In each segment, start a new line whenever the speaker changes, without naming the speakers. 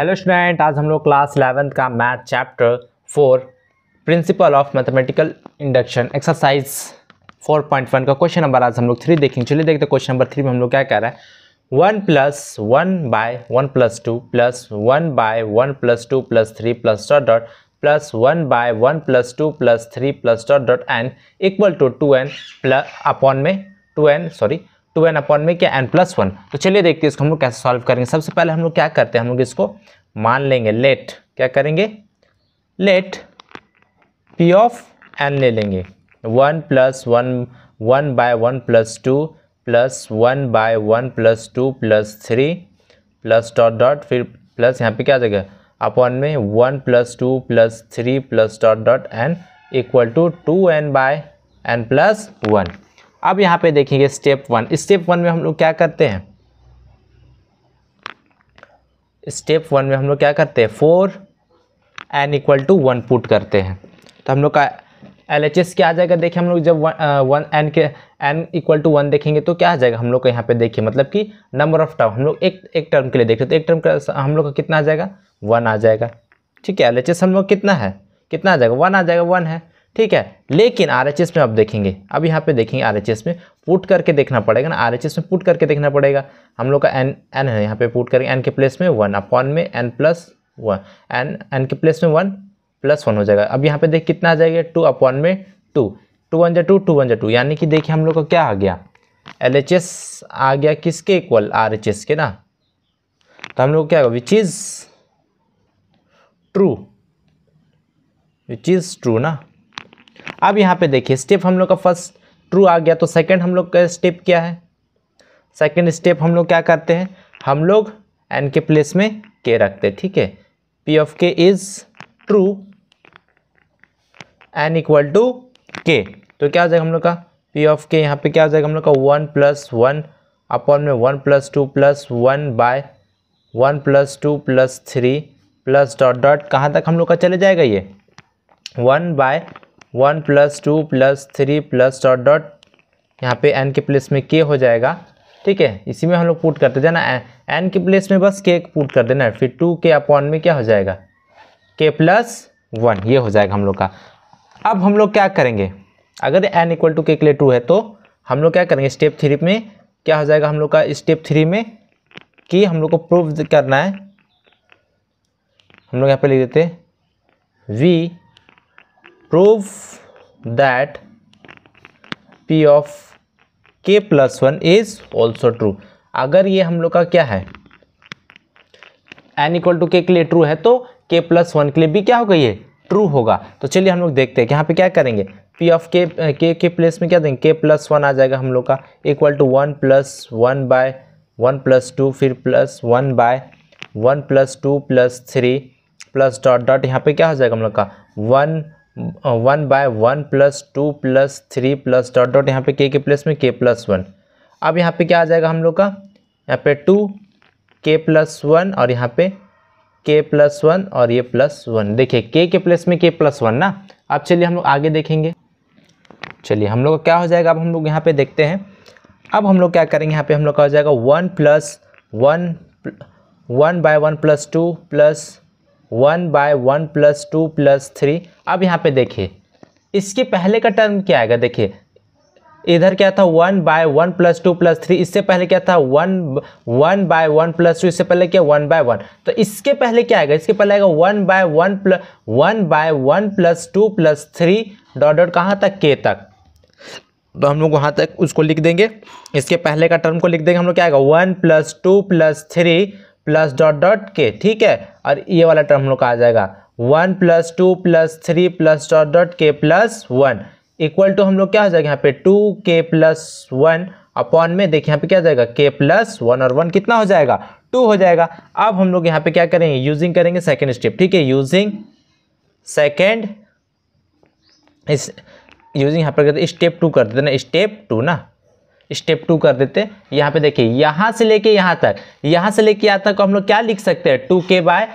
hello student आज हम लोग क्लास इलेवेंथ का math chapter four principle of mathematical induction exercise four point one का क्वेश्चन नंबर आज हम लोग थ्री देखेंगे चलिए देखते क्वेश्चन नंबर थ्री में हम लोग क्या कह रहे हैं one plus one by one plus two plus one by one plus two plus three plus dot dot plus one by one plus two plus three plus dot dot n equal to two n plus upon में two n sorry two n upon में क्या N plus one तो चलिए देखते हैं इसको हम लोग कैसे सॉल्व करेंगे सबसे पहले हम लोग क्या करते हैं हम लोग इसको मान लेंगे लेट क्या करेंगे लेट पी ऑफ एन ले लेंगे one plus one one by one plus two plus one by one plus two plus three plus dot dot फिर प्लस यहाँ पे क्या आ जाएगा अपॉन में one plus two plus three plus dot dot n equal to two n by n plus one अब यहाँ पे देखेंगे स्टेप वन स्टेप वन में हम लोग क्या करते हैं स्टेप वन में हम लोग क्या करते हैं four n equal to one put करते हैं तो हम लोग का एल एच एस क्या आ जाएगा देखिए हम लोग जब वन एन uh, के एन इक्वल टू वन देखेंगे तो क्या आ जाएगा हम लोग को यहाँ पे देखिए मतलब कि नंबर ऑफ टर्म हम लोग एक एक टर्म के लिए देखते तो एक टर्म का हम लोग का कितना आ जाएगा वन आ जाएगा ठीक है एल एच एस हम लोग कितना है कितना आ जाएगा वन आ जाएगा वन है ठीक है लेकिन आर में आप देखेंगे अब यहाँ पे देखेंगे आर में पुट करके देखना पड़ेगा ना आर में पुट करके देखना पड़ेगा हम लोग का एन एन है यहाँ पे पुट करके एन के प्लेस में वन अपॉन में n plus one n n के प्लेस में वन प्लस वन हो जाएगा अब यहाँ पे देख कितना आ जाएगा टू अपॉन में two two one J two two one J two यानी कि देखिए हम लोग का क्या आ गया एल आ गया किसके इक्वल आर के ना तो हम लोग क्या होगा which is true which is true ना अब यहाँ पे देखिए स्टेप हम लोग का फर्स्ट ट्रू आ गया तो सेकंड हम लोग का स्टेप क्या है सेकंड स्टेप हम लोग क्या करते हैं हम लोग एन के प्लेस में के रखते हैं ठीक है P of k is true n equal to k तो क्या हो जाएगा हम लोग का पी ऑफ के यहाँ पे क्या हो जाएगा हम लोग का वन प्लस वन अपॉन में one plus two plus one by one plus two plus three plus dot dot कहाँ तक हम लोग का चले जाएगा ये one by one plus two plus three plus dot dot यहाँ पे एन के प्लेस में के हो जाएगा ठीक है इसी में हम लोग पुट करते जाना एन के प्लेस में बस के पुट कर देना फिर टू के अपॉन में क्या हो जाएगा के प्लस वन ये हो जाएगा हम लोग का अब हम लोग क्या करेंगे अगर एन इक्वल टू के के लिए टू है तो हम लोग क्या करेंगे स्टेप थ्री में क्या हो जाएगा हम लोग का स्टेप थ्री में कि हम लोग को प्रूव करना है हम लोग यहाँ पे लिख देते we prove that P of k plus one is also true अगर ये हम लोग का क्या है एन इक्वल टू के के लिए ट्रू है तो के प्लस वन के लिए भी क्या होगा ये ट्रू होगा तो चलिए हम लोग देखते हैं कि यहाँ पे क्या करेंगे पी ऑफ के के के प्लेस में क्या देंगे के प्लस वन आ जाएगा हम लोग का equal to one plus one by one plus two फिर plus one by one plus two plus three plus dot dot यहाँ पे क्या हो जाएगा हम लोग का one one by one plus two plus three plus dot dot यहाँ पे के के प्लस में के प्लस वन अब यहाँ पे क्या आ जाएगा हम लोग का यहाँ पे टू के प्लस वन और यहाँ पे के प्लस वन और ये प्लस वन देखिए के के प्लस में के प्लस वन ना अब चलिए हम लोग आगे देखेंगे चलिए हम लोग का क्या हो जाएगा अब हम लोग यहाँ पे देखते हैं अब हम लोग क्या करेंगे यहाँ पे हम लोग का हो जाएगा one plus one one by one plus two plus one by one plus two plus three अब यहाँ पे देखिए इसके पहले का टर्म क्या आएगा देखिए इधर क्या था one by one plus two plus three इससे पहले क्या था one one by one plus two इससे पहले क्या वन बाय वन तो इसके पहले क्या आएगा इसके पहले आएगा one by one plus one by one plus two plus three dot dot कहाँ तक के तक तो हम लोग वहाँ तक उसको लिख देंगे इसके पहले का टर्म को लिख देंगे हम लोग क्या आएगा one plus two plus three plus dot dot k ठीक है और ये वाला टर्म हम लोग का आ जाएगा one plus two plus three plus dot dot k plus one equal to हम लोग क्या हो जाएगा यहाँ पे to k plus one upon में देखिए यहाँ पे क्या जाएगा के प्लस वन और वन कितना हो जाएगा टू हो जाएगा अब हम लोग यहाँ पे क्या करेंगे यूजिंग करेंगे सेकेंड स्टेप ठीक है यूजिंग सेकेंड इस यूजिंग यहाँ पर स्टेप टू कर देते ना स्टेप टू ना स्टेप टू कर देते यहाँ पे देखिए यहाँ से लेके यहाँ तक यहाँ से लेके यहाँ तक हम लोग क्या लिख सकते हैं to k by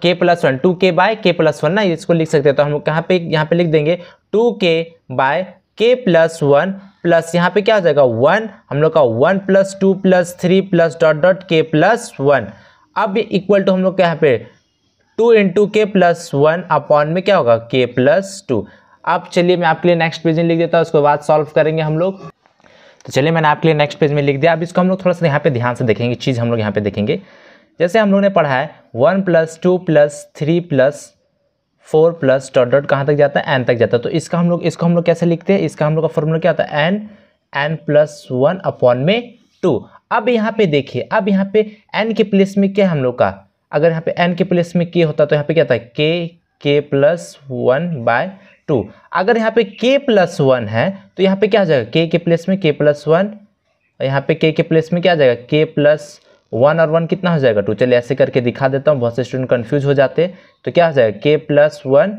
k plus one two k by k plus one ना इसको लिख सकते हैं तो हम लोग कहाँ पे यहाँ पे लिख देंगे to k by k plus one plus यहाँ पे क्या हो जाएगा वन हम लोग का one plus two plus three plus dot dot k plus one अब इक्वल टू हम लोग यहाँ पे two into k plus one upon में क्या होगा के प्लस टू अब चलिए मैं आपके लिए नेक्स्ट पेज लिख देता हूँ उसके बाद सॉल्व करेंगे हम लोग तो चलिए मैंने आपके लिए नेक्स्ट पेज में लिख दिया अब इसको हम लोग थोड़ा सा यहाँ पे ध्यान से देखेंगे चीज़ हम लोग यहाँ पे देखेंगे जैसे हम लोग ने पढ़ा है one plus two plus three plus four plus dot dot कहाँ तक जाता है एन तक जाता है तो इसका हम लोग इसको हम लोग कैसे लिखते हैं इसका हम लोग का फॉर्मूला क्या होता है n n plus one upon में टू अब यहाँ पे देखिए अब यहाँ पे एन के प्लेस में क्या है हम लोग का अगर यहाँ पे एन के प्लेस में के होता तो यहाँ पे क्या है के के प्लस वन बाय टू अगर यहाँ पे के प्लस वन है तो यहाँ पे क्या हो जाएगा के के प्लेस में के प्लस वन और यहाँ पे के के प्लेस में क्या आ जाएगा के प्लस वन और वन कितना हो जाएगा टू चलिए ऐसे करके दिखा देता हूँ बहुत से स्टूडेंट कन्फ्यूज हो जाते तो क्या हो जाएगा के प्लस वन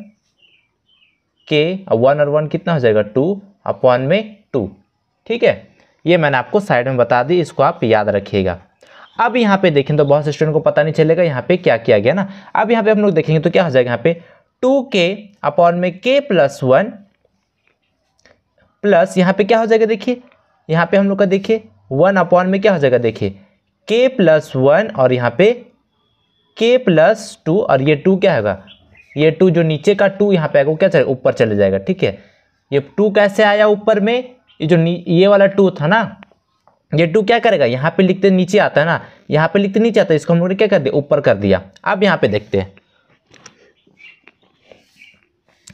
के और वन और वन कितना हो जाएगा टू अपन में टू ठीक है ये मैंने आपको साइड में बता दी इसको आप याद रखिएगा अब यहाँ पे देखें तो बहुत से स्टूडेंट को पता नहीं चलेगा यहाँ पे क्या किया गया ना अब यहाँ पे हम लोग देखेंगे तो क्या हो जाएगा यहाँ पे टू के अपॉन में के प्लस वन प्लस यहाँ पे क्या हो जाएगा देखिए यहाँ पे हम लोग का देखिए वन अपॉन में क्या हो जाएगा देखिए के प्लस वन और यहाँ पे के प्लस टू और ये टू क्या होगा ये टू जो नीचे का टू यहाँ पे आएगा वो क्या चलेगा ऊपर चले जाएगा ठीक है ये टू कैसे आया ऊपर में ये जो ये वाला टू था ना ये टू क्या करेगा यहाँ पे लिखते नीचे आता है ना यहाँ पे लिखते नीचे आता है इसको हम लोगों ने क्या कर दिया ऊपर कर दिया अब यहाँ पे देखते हैं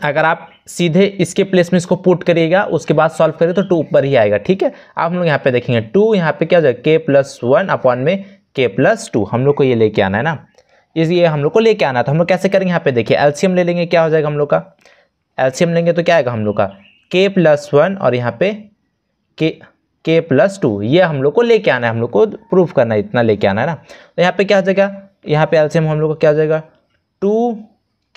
अगर आप सीधे इसके प्लेस में इसको पुट करिएगा उसके बाद सॉल्व करिए तो टू ऊपर ही आएगा ठीक है आप हम लोग यहाँ पे देखेंगे टू यहाँ पे क्या हो जाएगा के प्लस वन अपॉन में के प्लस टू हम लोग को ये लेके आना है ना इस ये हम लोग को लेके आना तो हम लोग कैसे करेंगे यहाँ पे देखिए एल्शियम ले लेंगे क्या हो जाएगा हम लोग का एल्शियम लेंगे तो क्या आएगा हम लोग का के प्लस वन और यहाँ पे के के प्लस टू ये हम लोग को लेके आना है हम लोग को प्रूफ करना है इतना लेके आना है ना तो यहाँ पे क्या हो जाएगा यहाँ पे एल्शियम हम लोग का क्या हो जाएगा टू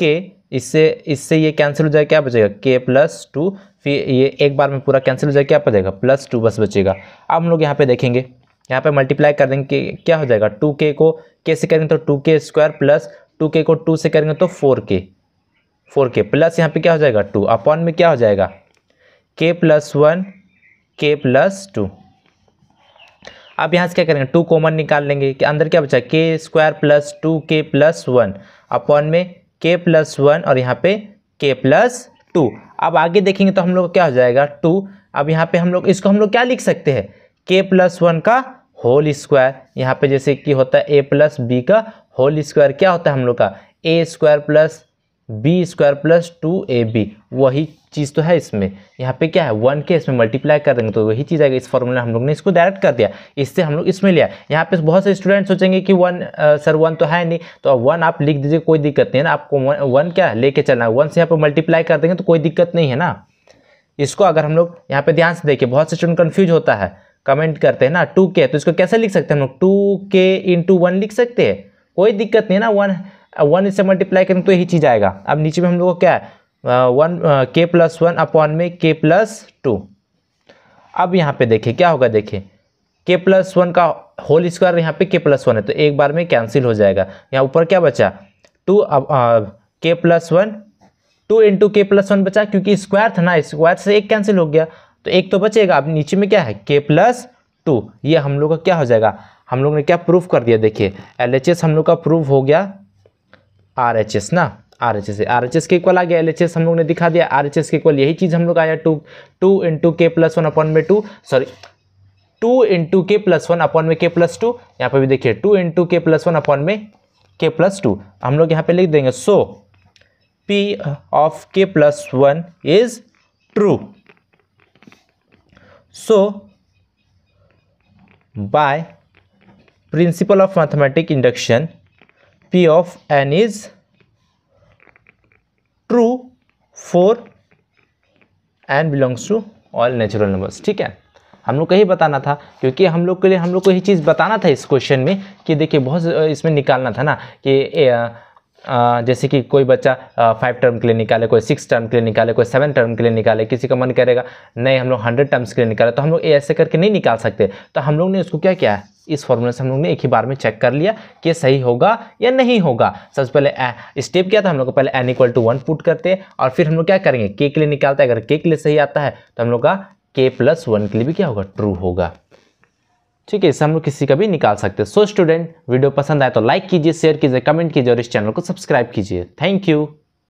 के इससे इससे ये कैंसिल हो जाए क्या बचेगा के प्लस टू फिर ये एक बार में पूरा कैंसिल हो जाए क्या बचेगा प्लस टू बस बचेगा अब हम लोग यहाँ पे देखेंगे यहाँ पे मल्टीप्लाई कर देंगे क्या हो जाएगा टू के को के से करेंगे तो टू के स्क्वायर प्लस टू के को टू से करेंगे तो फोर के फोर के प्लस यहाँ पर क्या हो जाएगा टू अपॉन में क्या हो जाएगा k plus one k plus two अब यहाँ से क्या करेंगे टू कॉमन निकाल लेंगे कि अंदर क्या बचा k square plus two k plus one upon में के प्लस वन और यहाँ पे के प्लस टू अब आगे देखेंगे तो हम लोग क्या हो जाएगा टू अब यहाँ पे हम लोग इसको हम लोग क्या लिख सकते हैं के प्लस वन का होल स्क्वायर यहाँ पे जैसे कि होता है ए प्लस बी का होल स्क्वायर क्या होता है हम लोग का a square plus b square plus two a b वही चीज़ तो है इसमें यहाँ पे क्या है वन के इसमें मल्टीप्लाई कर देंगे तो वही चीज़ आएगी इस फॉर्मूला हम लोग ने इसको डायरेक्ट कर दिया इससे हम लोग इसमें लिया यहाँ पे बहुत से स्टूडेंट सोचेंगे कि वन आ, सर वन तो है नहीं तो वन आप लिख दीजिए कोई दिक्कत नहीं है ना आपको वन, क्या क्या लेके चलना है वन से यहाँ पर मल्टीप्लाई कर देंगे तो कोई दिक्कत नहीं है ना इसको अगर हम लोग यहाँ पर ध्यान से देखिए बहुत से स्टूडेंट कन्फ्यूज होता है कमेंट करते हैं ना टू के तो इसको कैसे लिख सकते हैं हम लोग टू के इंटू वन लिख सकते हैं कोई दिक्कत नहीं है ना वन वन इससे मल्टीप्लाई करेंगे तो यही चीज़ आएगा अब नीचे में हम लोग को क्या है one k plus one upon में के प्लस टू अब यहाँ पे देखिए क्या होगा देखिए के प्लस वन का होल स्क्वायर यहाँ पे के प्लस वन है तो एक बार में कैंसिल हो जाएगा यहाँ ऊपर क्या बचा टू अब k plus one two into k plus one बचा क्योंकि स्क्वायर था ना स्क्वायर से एक कैंसिल हो गया तो एक तो बचेगा अब नीचे में क्या है के प्लस टू ये हम लोग का क्या हो जाएगा हम लोग ने क्या प्रूफ कर दिया देखिए एल एच एस हम लोग का प्रूफ हो गया आर एच एस ना R H S R H S के इक्वल आ गया एल एच एस हम लोग ने दिखा दिया आर एच एस के इक्वल यही चीज़ हम लोग आया two two into k plus one upon में two sorry two into k plus one upon में के प्लस टू यहाँ पर भी देखिए two into k plus one upon में के प्लस टू हम लोग यहाँ पे लिख देंगे so P of k plus one is true so by principle of mathematic induction p of n is true for n belongs to all natural numbers ठीक है हम लोग को ही बताना था क्योंकि हम लोग के लिए हम लोग को यही चीज़ बताना था इस क्वेश्चन में कि देखिए बहुत इसमें निकालना था ना कि ए, जैसे कि कोई बच्चा फाइव टर्म के लिए निकाले कोई सिक्स टर्म के लिए निकाले कोई सेवन टर्म के लिए निकाले किसी का मन करेगा नहीं हम लोग हंड्रेड टर्म्स के लिए निकाले तो हम लोग ऐसे करके नहीं निकाल सकते तो हम लोग ने उसको क्या किया है इस फॉर्मूले से हम लोग ने एक ही बार में चेक कर लिया कि सही होगा या नहीं होगा सबसे पहले स्टेप क्या था हम लोग पहले n equal to one put करते हैं और फिर हम लोग क्या करेंगे के के लिए निकालते हैं अगर के के लिए सही आता है तो हम लोग का के प्लस वन के लिए भी क्या होगा ट्रू होगा ठीक है इसे हम लोग किसी का भी निकाल सकते हैं सो स्टूडेंट वीडियो पसंद आए तो लाइक कीजिए शेयर कीजिए कमेंट कीजिए और इस चैनल को सब्सक्राइब कीजिए थैंक यू